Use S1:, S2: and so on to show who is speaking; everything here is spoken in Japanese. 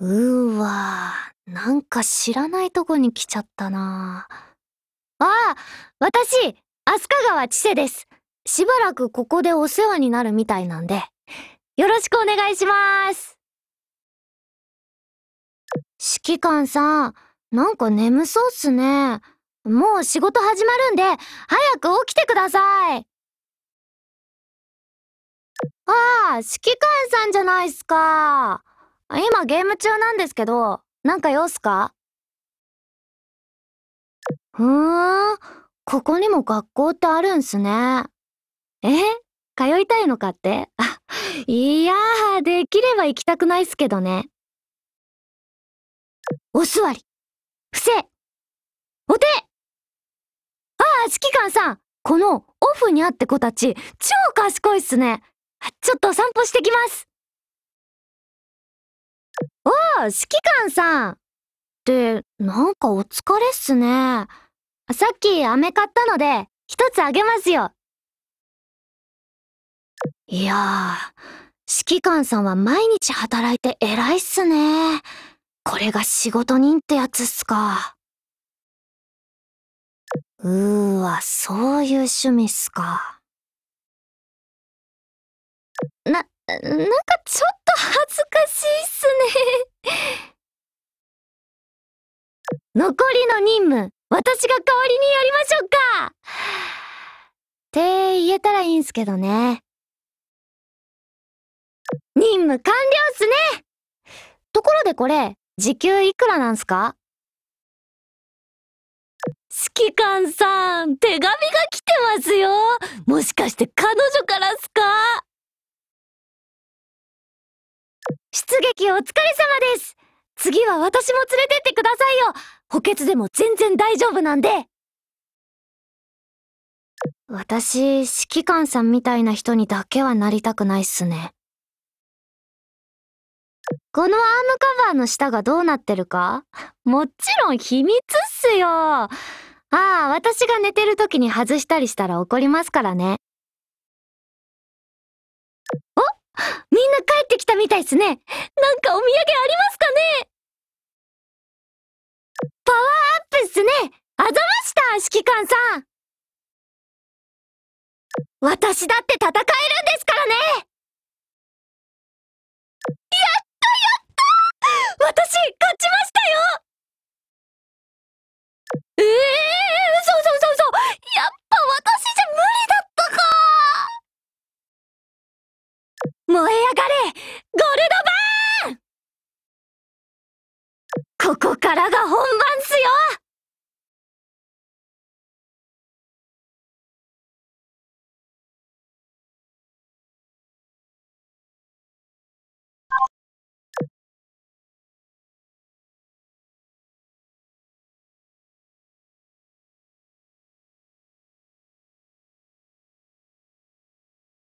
S1: うーわなんか知らないとこに来ちゃったなああ私飛鳥川千セですしばらくここでお世話になるみたいなんでよろしくお願いします指揮官さんなんか眠そうっすねもう仕事始まるんで早く起きてくださいああ指揮官さんじゃないっすか今ゲーム中なんですけど、なんか用すかふーん、ここにも学校ってあるんすね。え通いたいのかって いやー、できれば行きたくないっすけどね。お座り。伏せ。お手ああ、指揮官さんこのオフにあって子たち、超賢いっすね。ちょっと散歩してきます。おお、指揮官さんって、なんかお疲れっすね。さっき飴買ったので、一つあげますよ。いやー、指揮官さんは毎日働いて偉いっすね。これが仕事人ってやつっすか。うーわ、そういう趣味っすか。な、なんかちょっと恥ずかしいっすね残りの任務、私が代わりにやりましょうかって言えたらいいんすけどね。任務完了っすねところでこれ、時給いくらなんすか
S2: 指揮官さん、手紙が来てますよもしかして
S1: 出撃お疲れ様です次は私も連れてってくださいよ補欠でも全然大丈夫なんで私、指揮官さんみたいな人にだけはなりたくないっすね。このアームカバーの下がどうなってるかもちろん秘密っすよ。ああ、私が寝てる時に外したりしたら怒りますからね。みたいっすね。なんかお土産ありま
S2: すかねパワーアップっすねあざました指揮官さん私だって戦えるんですかが本